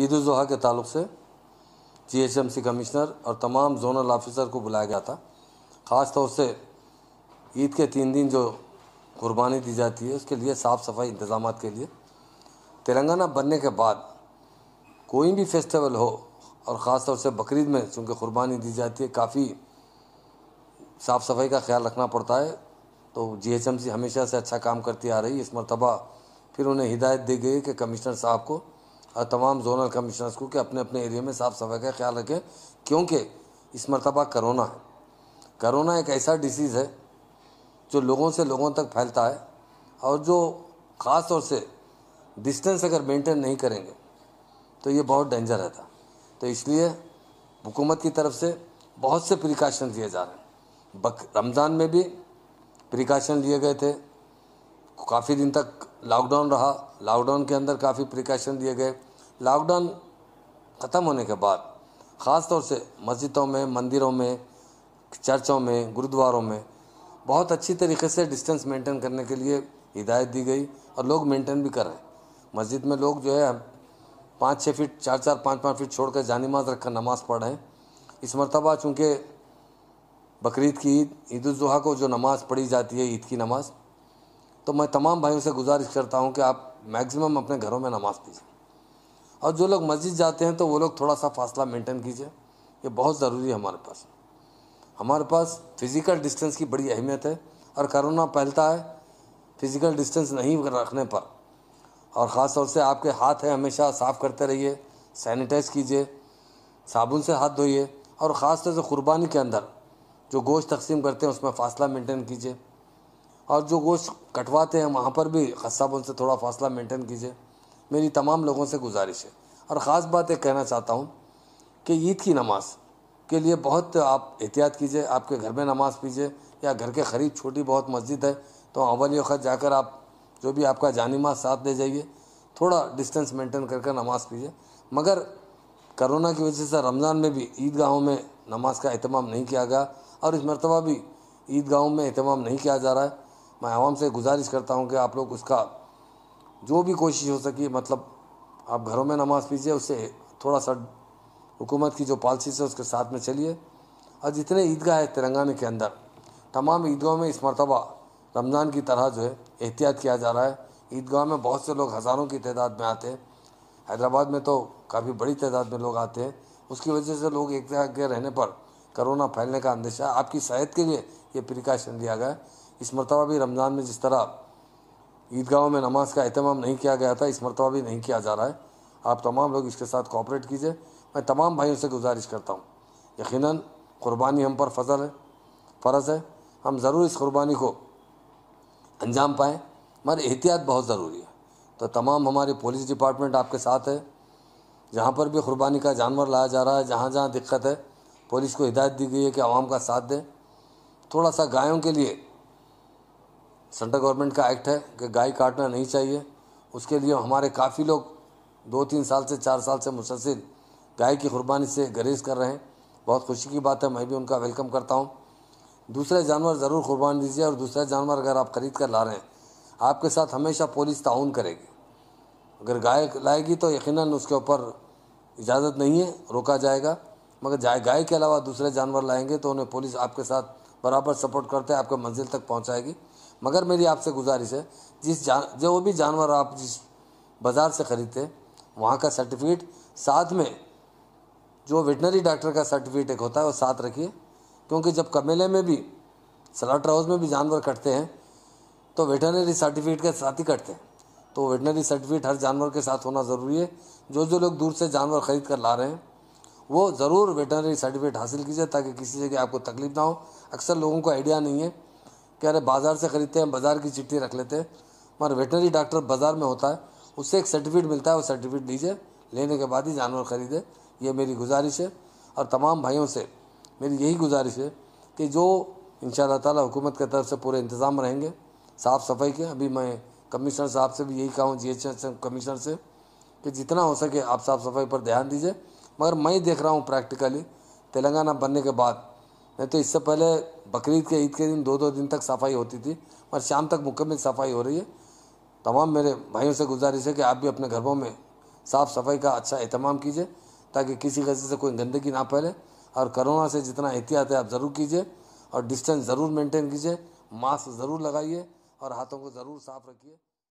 ईदाजी के ताल्लुक से जीएचएमसी कमिश्नर और तमाम जोनल ऑफिसर को बुलाया गया था ख़ास तौर से ईद के तीन दिन जो कुर्बानी दी जाती है उसके लिए साफ़ सफाई इंतज़ाम के लिए तेलंगाना बनने के बाद कोई भी फेस्टिवल हो और ख़ास तौर से बकरीद में चूँकि कुर्बानी दी जाती है काफ़ी साफ़ सफाई का ख्याल रखना पड़ता है तो जीएचएमसी हमेशा से अच्छा काम करती आ रही है इस मरतबा फिर उन्हें हिदायत दी गई कि कमिश्नर साहब को और तमाम जोनल कमिश्नर्स को कि अपने अपने एरिया में साफ़ सफाई का ख्याल रखें क्योंकि इस मरतबा करोना है करोना एक ऐसा डिसीज़ है जो लोगों से लोगों तक फैलता है और जो ख़ास तौर से डिस्टेंस अगर मेंटेन नहीं करेंगे तो ये बहुत डेंजर रहता तो इसलिए हुकूमत की तरफ से बहुत से प्रिकॉशन लिए जा रहे हैं बक रमज़ान में भी प्रिकॉशन लिए गए थे काफ़ी दिन तक लॉकडाउन रहा लॉकडाउन के अंदर काफ़ी प्रिकॉशन दिए गए लॉकडाउन ख़त्म होने के बाद ख़ास तौर से मस्जिदों में मंदिरों में चर्चों में गुरुद्वारों में बहुत अच्छी तरीके से डिस्टेंस मेंटेन करने के लिए हिदायत दी गई और लोग मेंटेन भी कर रहे हैं मस्जिद में लोग जो है पाँच छः फीट चार चार पाँच पाँच फीट छोड़ कर रख रखकर नमाज़ पढ़ रहे हैं इस मरतबा चूँकि बकरीद की ईद ईद को जो नमाज़ पढ़ी जाती है ईद की नमाज़ तो मैं तमाम भाइयों से गुजारिश करता हूँ कि आप मैक्सिमम अपने घरों में नमाज़ पीजिए और जो लोग मस्जिद जाते हैं तो वो लोग थोड़ा सा फासला मेंटेन कीजिए ये बहुत ज़रूरी है हमारे पास हमारे पास फिज़िकल डिस्टेंस की बड़ी अहमियत है और करोना फैलता है फिज़िकल डिस्टेंस नहीं रखने पर और ख़ास तौर से आपके हाथ हैं हमेशा साफ़ करते रहिए सैनिटाइज कीजिए साबुन से हाथ धोइए और ख़ास तौर से कुरबानी के अंदर जो गोश्त तकसीम करते हैं उसमें फ़ासला मेंटेन कीजिए और जो गोश्त कटवाते हैं वहाँ पर भी खसाब उनसे थोड़ा फासला मेंटेन कीजिए मेरी तमाम लोगों से गुजारिश है और ख़ास बात एक कहना चाहता हूँ कि ईद की नमाज के लिए बहुत आप एहतियात कीजिए आपके घर में नमाज़ पीजिए या घर के करीब छोटी बहुत मस्जिद है तो अवल वक्त जाकर आप जो भी आपका जानिमा साथ ले जाइए थोड़ा डिस्टेंस मेंटेन करके नमाज़ पीजिए मगर करोना की वजह से रमज़ान में भी ईदगाहों में नमाज का अहतमाम नहीं किया गया और इस मरतबा भी ईदगाहों में अहतमाम नहीं किया जा रहा है मैं आवाम से गुजारिश करता हूँ कि आप लोग उसका जो भी कोशिश हो सके मतलब आप घरों में नमाज़ पीजिए उससे थोड़ा सा हुकूमत की जो पॉलिसी है उसके साथ में चलिए और जितने ईदगाह है तेलंगाना के अंदर तमाम ईदगाहों में इस मरतबा रमज़ान की तरह जो है एहतियात किया जा रहा है ईदगाह में बहुत से लोग हज़ारों की तादाद में आते हैं हैदराबाद में तो काफ़ी बड़ी तादाद में लोग आते हैं उसकी वजह से लोग एक जगह के रहने पर कोरोना फैलने का अंदेशा आपकी सेहत के लिए ये प्रिकॉशन लिया गया है इस मरतबा भी रमज़ान में जिस तरह ईदगाहों में नमाज का अहतमाम नहीं किया गया था इस मरतबा भी नहीं किया जा रहा है आप तमाम लोग इसके साथ कॉपरेट कीजिए मैं तमाम भाइयों से गुजारिश करता हूँ यकीन क़ुरबानी हम पर फजल है फ़र्ज़ है हम ज़रूर इस क़ुरबानी को अंजाम पाएँ मगर एहतियात बहुत ज़रूरी है तो तमाम हमारे पुलिस डिपार्टमेंट आपके साथ है जहाँ पर भी क़ुरबानी का जानवर लाया जा रहा है जहाँ जहाँ दिक्कत है पुलिस को हिदायत दी गई है कि आवाम का साथ दें थोड़ा सा गायों के लिए सेंट्रल गवर्नमेंट का एक्ट है कि गाय काटना नहीं चाहिए उसके लिए हमारे काफ़ी लोग दो तीन साल से चार साल से मुसलसिल गाय की कुर्बानी से गरेज कर रहे हैं बहुत खुशी की बात है मैं भी उनका वेलकम करता हूँ दूसरे जानवर ज़रूर कुर्बान दीजिए और दूसरा जानवर अगर आप ख़रीद कर ला रहे हैं आपके साथ हमेशा पुलिस ताउन करेगी अगर गाय लाएगी तो यकीन उसके ऊपर इजाज़त नहीं है रोका जाएगा मगर गाय के अलावा दूसरे जानवर लाएंगे तो उन्हें पुलिस आपके साथ बराबर सपोर्ट करते हैं आपको मंजिल तक पहुंचाएगी मगर मेरी आपसे गुजारिश है जिस जान जो भी जानवर आप जिस बाज़ार से ख़रीदते वहाँ का सर्टिफिकेट साथ में जो वेटनरी डॉक्टर का सर्टिफिकेट एक होता है वो साथ रखिए क्योंकि जब कमेले में भी सलाटर हाउस में भी जानवर कटते हैं तो वेटनरी सर्टिफिकेट के साथ ही कटते हैं तो वेटनरी सर्टिफिकेट हर जानवर के साथ होना ज़रूरी है जो जो लोग दूर से जानवर ख़रीद कर ला रहे हैं वो ज़रूर वेटनरी सर्टिफिकेट हासिल कीजिए ताकि किसी जगह आपको तकलीफ ना हो अक्सर लोगों को आइडिया नहीं है कि अरे बाज़ार से ख़रीदते हैं बाज़ार की चिट्ठी रख लेते हैं मगर वेटनरी डॉक्टर बाज़ार में होता है उससे एक सर्टिफिकेट मिलता है वो सर्टिफिकेट लीजिए लेने के बाद ही जानवर ख़रीदे ये मेरी गुजारिश है और तमाम भाइयों से मेरी यही गुजारिश है कि जो इन ताला हुकूमत की तरफ से पूरे इंतज़ाम रहेंगे साफ़ सफाई के अभी मैं कमिश्नर साहब से भी यही कहूँ जी एच कमिश्नर से कि जितना हो सके आप साफ़ सफाई पर ध्यान दीजिए मगर मैं देख रहा हूँ प्रैक्टिकली तेलंगाना बनने के बाद नहीं तो इससे पहले बकरीद के ईद के दिन दो दो दिन तक सफाई होती थी मगर शाम तक मुकम्मल सफाई हो रही है तमाम मेरे भाइयों से गुजारिश है कि आप भी अपने घरों में साफ़ सफाई का अच्छा अहतमाम कीजिए ताकि किसी गजे से कोई गंदगी ना फैले और कोरोना से जितना एहतियात है आप ज़रूर कीजिए और डिस्टेंस ज़रूर मेंटेन कीजिए मास्क ज़रूर लगाइए और हाथों को ज़रूर साफ़ रखिए